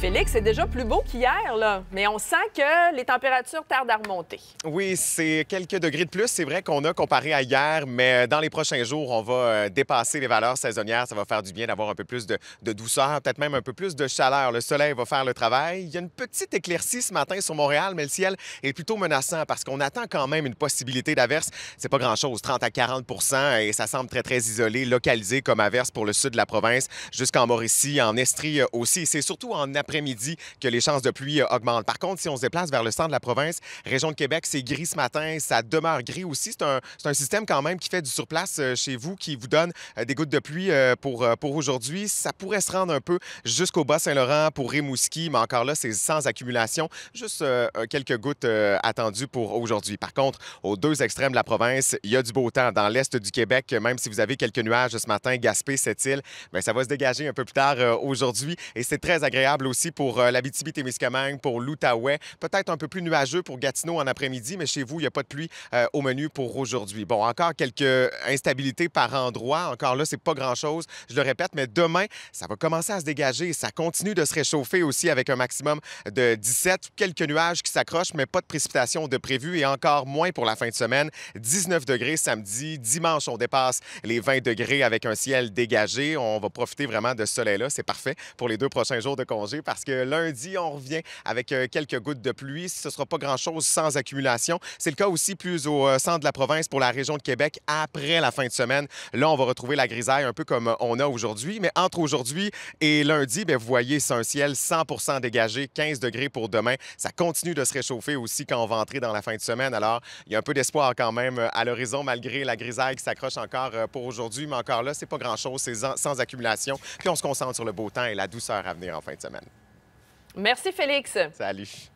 Félix, c'est déjà plus beau qu'hier, là, mais on sent que les températures tardent à remonter. Oui, c'est quelques degrés de plus, c'est vrai qu'on a comparé à hier, mais euh, dans les prochains jours, on va euh, dépasser les valeurs saisonnières. Ça va faire du bien d'avoir un peu plus de, douceur, peut-être même un peu plus de chaleur. Le soleil va faire le travail. Il y a une petite éclaircie ce matin sur Montréal, mais le ciel est plutôt menaçant parce qu'on attend quand même une possibilité d'averse. C'est pas grand-chose, 30 à 40 et ça semble très, très isolé, localisé comme averse pour le sud de la province, jusqu'en Mauricie, en Estrie euh, aussi. C'est surtout en après midi que les chances de pluie euh, augmentent. Par contre, si on se déplace vers le centre de la province, région de Québec, c'est gris ce matin, ça demeure gris aussi. C'est un, système quand même qui fait du surplace euh, chez vous, qui vous donne euh, des gouttes de pluie pour, pour aujourd'hui. Ça pourrait se rendre un peu jusqu'au Bas-Saint-Laurent pour Rimouski, mais encore là, c'est sans accumulation. Juste quelques gouttes attendues pour aujourd'hui. Par contre, aux deux extrêmes de la province, il y a du beau temps. Dans l'est du Québec, même si vous avez quelques nuages ce matin, Gaspé, cette île, bien, ça va se dégager un peu plus tard aujourd'hui et c'est très agréable aussi aussi pour la euh, l'Abitibi-Témiscamingue, pour l'Outaouais. Peut-être un peu plus nuageux pour Gatineau en après-midi, mais chez vous, il n'y a pas de pluie euh, au menu pour aujourd'hui. Bon, encore quelques instabilités par endroit. Encore là, c'est pas grand-chose, je le répète, mais demain, ça va commencer à se dégager. Ça continue de se réchauffer aussi avec un maximum de 17, quelques nuages qui s'accrochent, mais pas de précipitation de prévu. et encore moins pour la fin de semaine. 19 degrés samedi, dimanche, on dépasse les 20 degrés avec un ciel dégagé. On va profiter vraiment de ce soleil-là. C'est parfait pour les deux prochains jours de congé parce que lundi, on revient avec euh, quelques gouttes de pluie. Ce ne sera pas grand-chose sans accumulation. C'est le cas aussi plus au euh, centre de la province pour la région de Québec après la fin de semaine. Là, on va retrouver la grisaille un peu comme euh, on a aujourd'hui. Mais entre aujourd'hui et lundi, ben, vous voyez, c'est un ciel 100 dégagé, 15 degrés pour demain. Ça continue de se réchauffer aussi quand on va entrer dans la fin de semaine. Alors, il y a un peu d'espoir quand même à l'horizon, malgré la grisaille qui s'accroche encore pour aujourd'hui. Mais encore là, ce n'est pas grand-chose, c'est sans accumulation. Puis on se concentre sur le beau temps et la douceur à venir en fin de semaine. Merci, Félix. Salut.